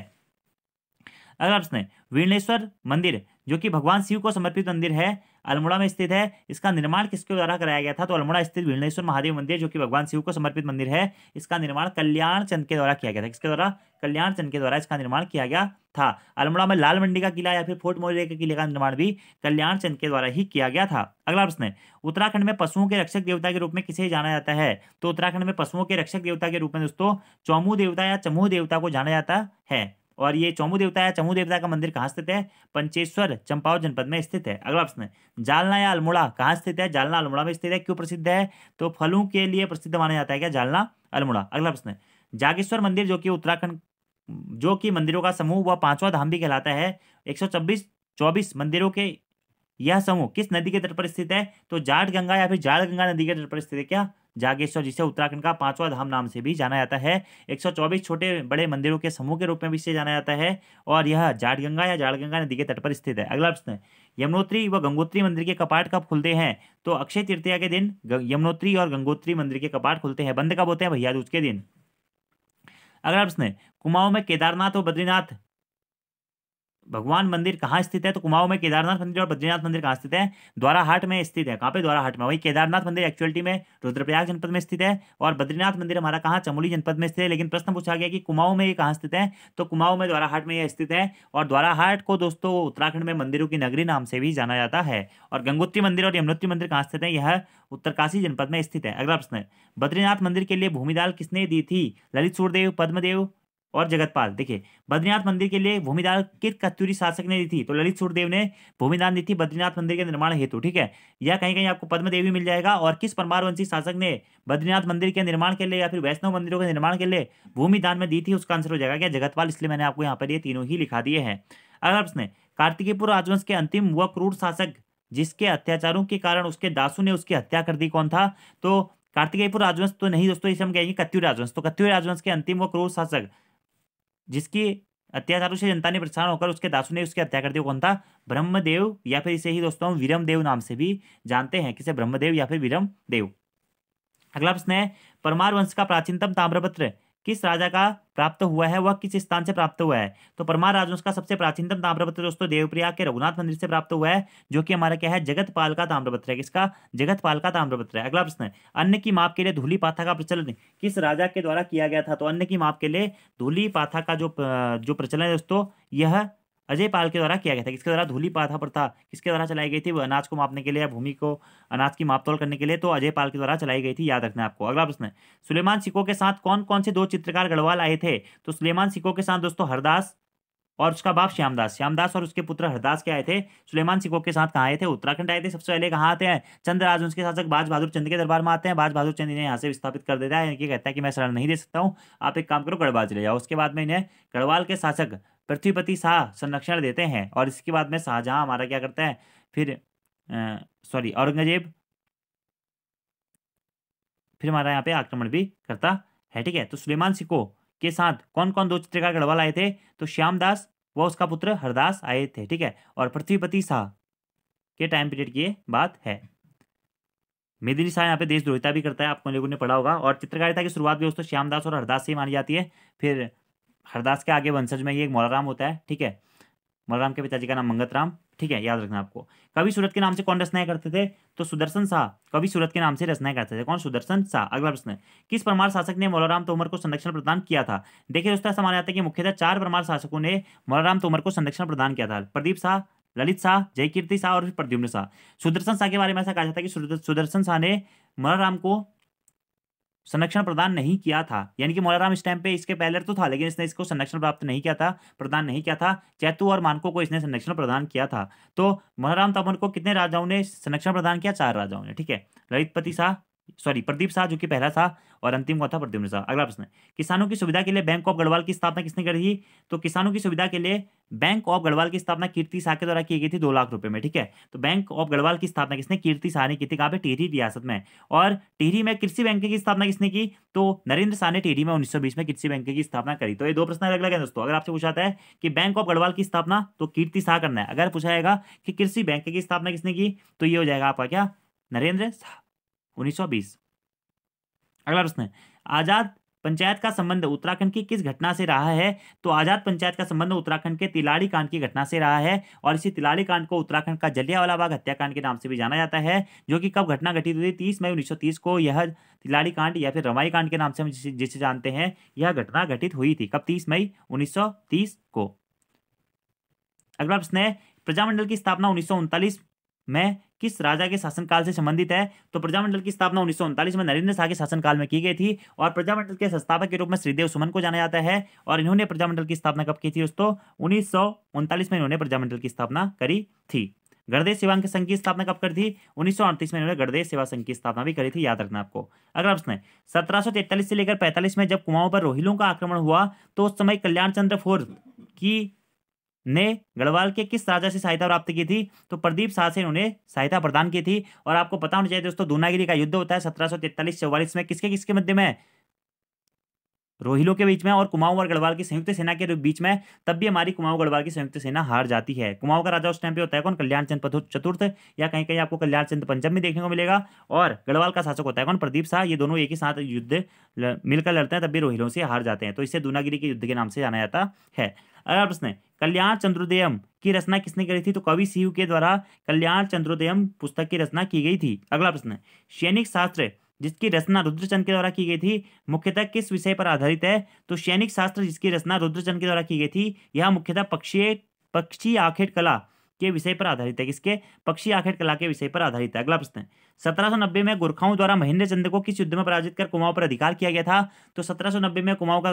अगला प्रश्न है वीरणेश्वर मंदिर जो कि भगवान शिव को समर्पित मंदिर है अल्मोड़ा में स्थित है इसका निर्माण किसके द्वारा कराया गया था तो अल्मोड़ा स्थित वीरणेश्वर महादेव मंदिर जो कि भगवान शिव को समर्पित मंदिर है इसका निर्माण कल्याण चंद के द्वारा किया गया था किसके द्वारा कल्याण चंद के द्वारा इसका निर्माण किया गया था अल्मोड़ा में लाल मंडी का किला या फिर फोर्ट मौर्य के किले का निर्माण भी कल्याण चंद के द्वारा ही किया गया था अगला प्रश्न है उत्तराखंड में पशुओं के रक्षक देवता के रूप में किसे जाना जाता है तो उत्तराखंड में पशुओं के रक्षक देवता के रूप में दोस्तों चौमू देवता या चमू देवता को जाना जाता है और ये चौमू देवता है चमू देवता का मंदिर कहाँ स्थित है पंचेश्वर चंपाव जनपद में स्थित है अगला प्रश्न जालना या अल्मोड़ा कहाँ स्थित है जालना अल्मोड़ा में स्थित है क्यों प्रसिद्ध है तो फलों के लिए प्रसिद्ध माना जाता है क्या जालना अल्मोड़ा अगला प्रश्न जागेश्वर मंदिर जो कि उत्तराखंड जो कि मंदिरों का समूह व पांचवा धाम भी कहलाता है एक सौ मंदिरों के यह समूह किस नदी के तट पर स्थित है तो जाट गंगा या फिर जाड गंगा नदी के तट पर स्थित है क्या जागेश्वर जिसे उत्तराखंड का पांचवा धाम नाम से भी जाना जाता है 124 छोटे बड़े मंदिरों के समूह के रूप में भी इसे जाना जाता है और यह जाड़गंगा या जाड़गंगा नदी के तट पर स्थित है अगला प्रश्न यमुनोत्री व गंगोत्री मंदिर के कपाट कब खुलते हैं तो अक्षय तृतीया के दिन यमुनोत्री और गंगोत्री मंदिर के कपाट खुलते हैं बंद कब होते हैं भैया दूज तो के दिन अगला प्रश्न कुमाऊं में केदारनाथ और बद्रीनाथ भगवान मंदिर कहाँ स्थित है तो कुमाऊं में केदारनाथ मंदिर और बद्रीनाथ मंदिर कहाँ स्थित है द्वाराहाट में स्थित है कहाँ पे द्वाराहाट में वही केदारनाथ मंदिर एक्चुअलिटी में रुद्रप्रयाग जनपद में स्थित है और बद्रीनाथ मंदिर हमारा कहाँ चमोली जनपद में स्थित है लेकिन प्रश्न पूछा गया कि कुमाऊं में ये कहाँ स्थित है तो कुमाऊं में द्वाराहाट में यह स्थित है और द्वाराहाट को दोस्तों उत्तराखंड में मंदिरों की नगरी नाम से भी जाना जाता है और गंगोत्री मंदिर और यमुनोत्री मंदिर कहाँ स्थित है यह उत्तरकाशी जनपद में स्थित है अगला प्रश्न बद्रीनाथ मंदिर के लिए भूमिदाल किसने दी थी ललित सूरदेव पद्मदेव और जगतपाल देखिए बद्रीनाथ मंदिर के लिए भूमिदान किस कस्तूरी शासक ने दी थी तो ललित सूरदेव ने भूमिदान दी थी बद्रीनाथ मंदिर के निर्माण हेतु ठीक है या कहीं कहीं आपको पद्म देवी मिल जाएगा और किस परमारवंशी शासक ने बद्रीनाथ मंदिर के निर्माण के लिए या फिर वैष्णव मंदिरों के निर्माण के लिए भूमिदान में दी थी उसका आंसर हो जाएगा क्या जगतपाल इसलिए मैंने आपको यहाँ पर ये तीनों ही लिखा दिए हैं अगला प्रश्न कार्तिकीपुर राजवंश के अंतिम व क्रूर शासक जिसके अत्याचारों के कारण उसके दासू ने उसकी हत्या कर दी कौन था तो कार्तिकेयपुर राजवंश तो नहीं दोस्तों इसे हम कहेंगे कत्यूर राजवंश तो कत्यूर राजवंश के अंतिम व क्रूर शासक जिसकी अत्याचारों से जनता ने परेशान होकर उसके दासु ने उसकी हत्या कर दी कौन था ब्रह्मदेव या फिर इसे ही दोस्तों वीरम देव नाम से भी जानते हैं किसे ब्रह्मदेव या फिर वीरम देव अगला प्रश्न है परमार वंश का प्राचीनतम ताम्रपत्र किस राजा का प्राप्त हुआ है वह किस स्थान से प्राप्त हुआ है तो परमार राजवंश का सबसे प्राचीनतम ताम्रपत्र दोस्तों देवप्रिया के रघुनाथ मंदिर से प्राप्त हुआ है जो कि हमारा क्या है जगतपाल का ताम्रपत्र है किसका जगतपाल का ताम्रपत्र है अगला प्रश्न है की माप के लिए धूली पाथा का प्रचलन किस राजा के द्वारा किया गया था तो अन्न की माप के लिए धूली पाथा का जो जो प्रचलन है दोस्तों यह अजय पाल के द्वारा किया गया था किसके द्वारा धूली पाथा प्रथा किसके द्वारा चलाई गई थी वो अनाज को मापने के लिए या भूमि को अनाज की मापतोल करने के लिए तो अजय पाल के द्वारा चलाई गई थी याद रखना आपको अगला प्रश्न है सुलेमान सिक्को के साथ कौन कौन से दो चित्रकार गढ़वाल आए थे तो सुलेमान सिको के साथ दोस्तों हरदास और उसका बाप श्यामदास श्यामदास और उसके पुत्र हरदास के आए थे सुलेमान सिको के साथ कहाँ आए थे उत्तराखंड आए थे सबसे पहले कहाँ आते हैं चंद्रराज उनके शासक बाज बहादुर चंद के दरबार में आते हैं बाज बहादुर चंद इन्हें यहाँ से विस्थापित कर देता है इनके कहता है कि मैं शरण नहीं दे सकता हूँ आप एक काम करो गढ़वाल चले जाओ उसके बाद में इन्हें गढ़वाल के शासक पृथ्वीपति शाह संरक्षण देते हैं और इसके बाद में शाहजहां हमारा क्या करता है फिर सॉरी औरंगजेब फिर हमारा यहाँ पे आक्रमण भी करता है ठीक है तो सुलेमान सिको के साथ कौन कौन दो चित्रकार गढ़वाल आए थे तो श्यामदास व उसका पुत्र हरदास आए थे ठीक है और पृथ्वीपति शाह के टाइम पीरियड की बात है मेदिनी शाह यहाँ पे देशद्रोहिता भी करता है आपको लोगों ने पढ़ा होगा और चित्रकारिता की शुरुआत भी दोस्तों श्यामदास और हरदास से ही मानी जाती है फिर हरदास के आगे वंशज में ये एक मौलाराम होता है ठीक है मौलाराम के पिताजी का नाम मंगत राम ठीक है याद रखना आपको कवि सूरत के नाम से कौन रचनाएं करते थे तो सुदर्शन शाह कवि सूरत के नाम से रचनाएं करते थे कौन सुदर्शन शाह अगला प्रश्न किस परमार शासक ने मौलाराम तोमर को संरक्षण प्रदान किया था देखिए दोस्तों ऐसा माना जाता है कि मुख्यतः चार परमार शासकों ने मौलाराम तोमर को संरक्षण प्रदान किया था प्रदीप शाह ललित शाह जयकीर्ति शाह और फिर प्रद्युम्न शाह सुदर्शन शाह के बारे में ऐसा कहा जाता है कि सुदर्शन शाह ने मौलाराम को संरक्षण प्रदान नहीं किया था यानी कि मौलाराम इस टाइम पे इसके पहले तो था लेकिन इसने इसको संरक्षण प्राप्त नहीं किया था प्रदान नहीं किया था चैतु और मानको को इसने संरक्षण प्रदान किया था तो मौलाराम तमन को कितने राजाओं ने संरक्षण प्रदान किया चार राजाओं ने ठीक है ललितपति शाह सॉरी प्रदीप शाह जो कि पहला था और अंतिम कौन था प्रद्युम्न शाह अगला प्रश्न किसानों की सुविधा के लिए बैंक ऑफ गढ़वाल की स्थापना किसने करी थी तो किसानों की सुविधा के लिए बैंक ऑफ गढ़वाल की स्थापना कीर्ति शाह के द्वारा की गई थी दो लाख रुपए में ठीक है तो बैंक ऑफ गढ़वाल की स्थापना किसने कीर्ति शाह ने की थी कहाँ पे टिहरी रियासत में और टिहरी में कृषि बैंक की स्थापना किसने की तो नरेंद्र शाह ने टिहरी में उन्नीस में कृषि बैंक की स्थापना करी तो ये दो प्रश्न अलग अलग है दोस्तों अगर आपसे पूछा है कि बैंक ऑफ गढ़वाल की स्थापना तो कीर्ति शाह करना है अगर पूछा जाएगा कि कृषि बैंक की स्थापना किसने की तो ये हो जाएगा आपका क्या नरेंद्र शाह 1920 अगला प्रश्न है आजाद पंचायत का संबंध उत्तराखंड की किस घटना से रहा है तो आजाद पंचायत का संबंध उत्तराखंड के तिलाड़ी कांड की घटना से रहा है और इसी तिलाड़ी कांड को उत्तराखंड का जलियावाला बाग हत्याकांड के नाम से भी जाना जाता है जो कि कब घटना घटित हुई तीस मई 1930 को यह तिलाड़ी कांड या फिर रमाई कांड के नाम से हम जिसे जानते हैं यह घटना घटित हुई थी कब तीस मई उन्नीस को अगला प्रश्न है प्रजामंडल की स्थापना उन्नीस में किस राजा के शासनकाल से संबंधित है तो प्रजामंडल की स्थापना उन्नीस में नरेंद्र शाह के शासनकाल में की गई थी और प्रजामंडल के संस्थापक के रूप में श्रीदेव सुमन को जाना जाता है और इन्होंने प्रजामंडल की स्थापना कब की थी दोस्तों उन्नीस में इन्होंने प्रजामंडल की स्थापना करी थी गणदेश सेवा संघ की स्थापना कब कर थी उन्नीस में इन्होंने गणदेश सेवा संघ की स्थापना भी करी थी याद रखना आपको अगला प्रश्न है सत्रह से लेकर पैंतालीस में जब कुमाऊं पर रोहिलों का आक्रमण हुआ तो उस समय कल्याण चंद्र फोर्स की ने गढ़वाल के किस राजा से सहायता प्राप्त की थी तो प्रदीप शाह से उन्हें सहायता प्रदान की थी और आपको पता होना चाहिए दोस्तों दूनागिरी का युद्ध होता है सत्रह सौ में किसके किसके मध्य में रोहिलो के बीच में और कुमाऊं और गढ़वाल की संयुक्त सेना के बीच में तब भी हमारी कुमाऊं गढ़वाल की संयुक्त सेना हार जाती है कुमाऊं का राजा उस टाइम पे होता है कौन कल्याण चंद चतुर्थ या कहीं कहीं आपको कल्याण चंद पंचम भी देखने को मिलेगा और गढ़वाल का शासक होता है कौन प्रदीप शाह ये दोनों एक ही साथ युद्ध मिलकर लड़ते हैं तब भी रोहिलों से हार जाते हैं तो इसे दूनागिरी के युद्ध के नाम से जाना जाता है अगला प्रश्न कल्याण चंद्रोदयम की रचना किसने करी थी तो कवि सीयू के द्वारा कल्याण चंद्रोदयम पुस्तक की रचना की गई थी अगला प्रश्न सैनिक शास्त्र जिसकी रचना रुद्रचंद के द्वारा की गई थी मुख्यतः किस विषय पर आधारित है तो सैनिक शास्त्र जिसकी रचना रुद्रचंद के द्वारा की गई थी यह मुख्यतः पक्षी पक्षी आखेट कला के विषय पर आधारित है किसके पक्षी आखेट कला के विषय पर आधारित है अगला प्रश्न 1790 में गोरखाओं द्वारा महेंद्र चंद को किस युद्ध में पराजित कर कुमाऊं पर अधिकार किया गया था तो 1790 में कुमाऊं का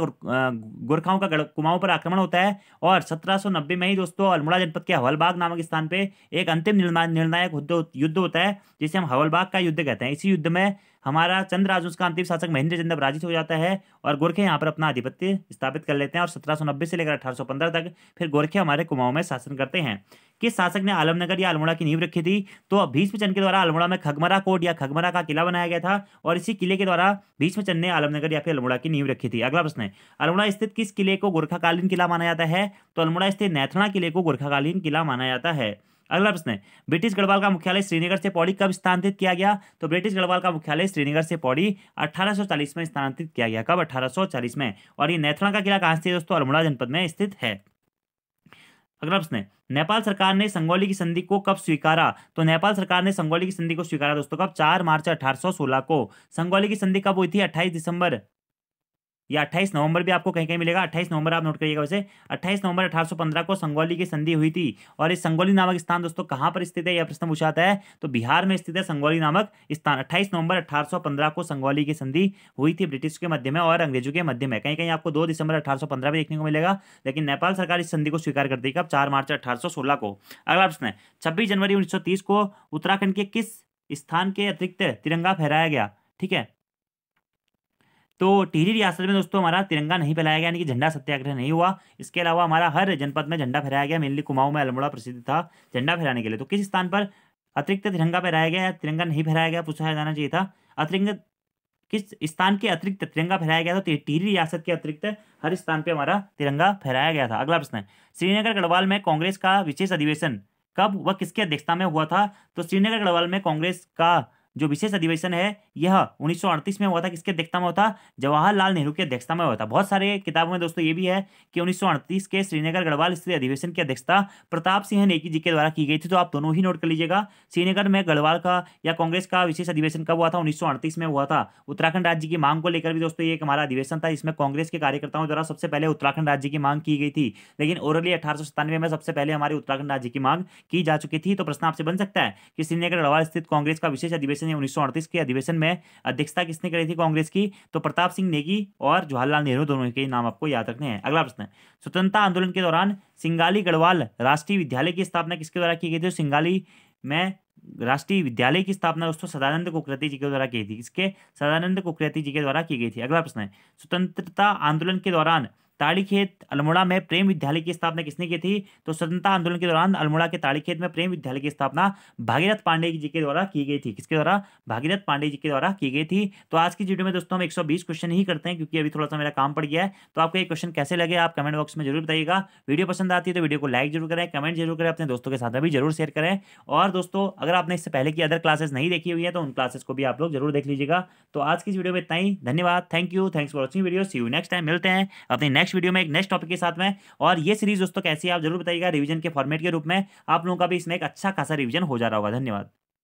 गोरखाओं का कुमाऊं पर आक्रमण होता है और 1790 में ही दोस्तों अल्मोड़ा जनपद के हवलबाग नामक स्थान पे एक अंतिम निर्णायक युद्ध होता है जिसे हम हवलबाग का युद्ध कहते हैं इसी युद्ध में हमारा चंद्र राज उसका अंतिम शासक महेंद्र चंद्र पराजित हो जाता है और गोरखे यहाँ पर अपना आधिपत्य स्थापित कर लेते हैं और नब्बे से लेकर पंद्रह तक फिर गोरखे हमारे कुमाऊं में शासन करते हैं किस शासक ने आलमनगर या अल्मोड़ा की नींव रखी थी तो चंद के द्वारा अल्मोड़ा में खगमरा खगमरा कोट या खगमरा का किला बनाया गया था और इसी किले के द्वारा बीच में चन्ने आलमनगर या फिर अल्मोड़ा की नींव रखी थी अगला प्रश्न है अल्मोड़ा स्थित किस किले को गोरखाकालीन किला माना जाता है तो अल्मोड़ा स्थित नैथना किले को गोरखाकालीन किला माना जाता है अगला प्रश्न है ब्रिटिश गढ़वाल का मुख्यालय श्रीनगर से पौड़ी कब स्थानांतरित किया गया तो ब्रिटिश गढ़वाल का मुख्यालय श्रीनगर से पौड़ी 1840 में स्थानांतरित किया गया कब 1840 में और ये नैथड़ा का किला कहाँ स्थित है दोस्तों अल्मोड़ा जनपद में स्थित है अगला प्रश्न है नेपाल सरकार ने संगोली की संधि को कब स्वीकारा तो नेपाल सरकार ने संगोली की संधि को स्वीकारा दोस्तों कब चार मार्च अठारह को संगोली की संधि कब हुई थी अट्ठाईस दिसंबर या 28 नवंबर भी आपको कहीं कहीं मिलेगा 28 नवंबर आप नोट करिएगा वैसे 28 नवंबर 1815 को संगोली की संधि हुई थी और इस संगोली नामक स्थान दोस्तों कहां पर स्थित है यह प्रश्न पूछा जाता है तो बिहार में स्थित है संगोली नामक स्थान 28 नवंबर 1815 को संगोली की संधि हुई थी ब्रिटिश के मध्य में और अंग्रेजों के मध्य में कहीं कहीं आपको दो दिसंबर अठारह भी देखने को मिलेगा लेकिन नेपाल सरकार इस संधि को स्वीकार करती है चार मार्च अठारह को अगला प्रश्न है छब्बीस जनवरी उन्नीस को उत्तराखंड के किस स्थान के अतिरिक्त तिरंगा फहराया गया ठीक है तो टिहरी रियासत में दोस्तों हमारा तिरंगा नहीं फैलाया गया यानी कि झंडा सत्याग्रह नहीं हुआ इसके अलावा हमारा हर जनपद में झंडा फहराया गया मेनली कुमाऊं में अल्मोड़ा प्रसिद्ध था झंडा फहराने के लिए तो किस स्थान पर अतिरिक्त तिरंगा फहराया गया तिरंगा नहीं फहराया गया पूछा जाना चाहिए था अतिरिक्त किस स्थान के अतिरिक्त तिरंगा फहराया गया था तो टिहरी रियासत के अतिरिक्त हर स्थान पर हमारा तिरंगा फहराया गया था अगला प्रश्न श्रीनगर गढ़वाल में कांग्रेस का विशेष अधिवेशन कब व किसके अध्यक्षता में हुआ था तो श्रीनगर गढ़वाल में कांग्रेस का जो विशेष अधिवेशन है यह 1938 में हुआ था किसके अध्यक्षता में हुआ था जवाहरलाल नेहरू की अध्यक्षता में हुआ था बहुत सारे किताबों में दोस्तों ये भी है कि 1938 के श्रीनगर गढ़वाल स्थित अधिवेशन की अध्यक्षता प्रताप सिंह नेगी जी के द्वारा की गई थी तो आप दोनों ही नोट कर लीजिएगा श्रीनगर में गढ़वाल का या कांग्रेस का विशेष अधिवेशन कब हुआ था उन्नीस में हुआ था उत्तराखंड राज्य की मांग को लेकर भी दोस्तों एक हमारा अधिवेशन था इसमें कांग्रेस के कार्यकर्ताओं द्वारा सबसे पहले उत्तराखंड राज्य की मांग की गई थी लेकिन ओरली अठारह में सबसे पहले हमारे उत्तराखंड राज्य की मांग की जा चुकी थी तो प्रश्न आपसे बन सकता है कि श्रीनगर गढ़वाल स्थित कांग्रेस का विशेष अधिवेशन ने उन्नीस के अधिवेशन में अध्यक्षता किसने करी थी कांग्रेस की तो प्रताप सिंह नेगी और जवाहरलाल नेहरू दोनों के नाम आपको याद रखने हैं अगला प्रश्न स्वतंत्रता आंदोलन के दौरान सिंगाली गढ़वाल राष्ट्रीय विद्यालय की स्थापना किसके द्वारा की गई थी तो सिंगाली में राष्ट्रीय विद्यालय की स्थापना दोस्तों सदानंद कुकृति जी के द्वारा की थी इसके सदानंद कुकृति जी के द्वारा की गई थी अगला प्रश्न है स्वतंत्रता आंदोलन के दौरान ताड़ीखेत अल्मोड़ा में प्रेम विद्यालय की स्थापना किसने की थी तो स्वतंत्रता आंदोलन के दौरान अल्मोड़ा के ताड़ीखेत में प्रेम विद्यालय की स्थापना भागीरथ पांडे जी के द्वारा की गई थी किसके द्वारा भागीरथ पांडे जी के द्वारा की गई थी तो आज की वीडियो में दोस्तों हम एक क्वेश्चन ही करते हैं क्योंकि अभी थोड़ा सा मेरा काम पड़ गया है तो आपको ये क्वेश्चन कैसे लगे आप कमेंट बॉक्स में जरूर बताइएगा वीडियो पसंद आती है तो वीडियो को लाइक जरूर करें कमेंट जरूर करें अपने दोस्तों के साथ भी जरूर शेयर करें और दोस्तों अगर आपने इससे पहले की अदर क्लासेस नहीं देखी हुई है तो उन क्लासेस को भी आप लोग जरूर देख लीजिएगा तो आज की वीडियो में इतना ही धन्यवाद thank you thanks for watching video see you next time मिलते हैं अपने नेक्स्ट नेक्स्ट वीडियो में एक नेक्स्ट टॉपिक के साथ में और ये सीरीज दोस्तों कैसी है आप जरूर बताइएगा रिवीजन के फॉर्मेट के रूप में आप लोगों का भी इसमें एक अच्छा खासा रिवीजन हो जा रहा होगा धन्यवाद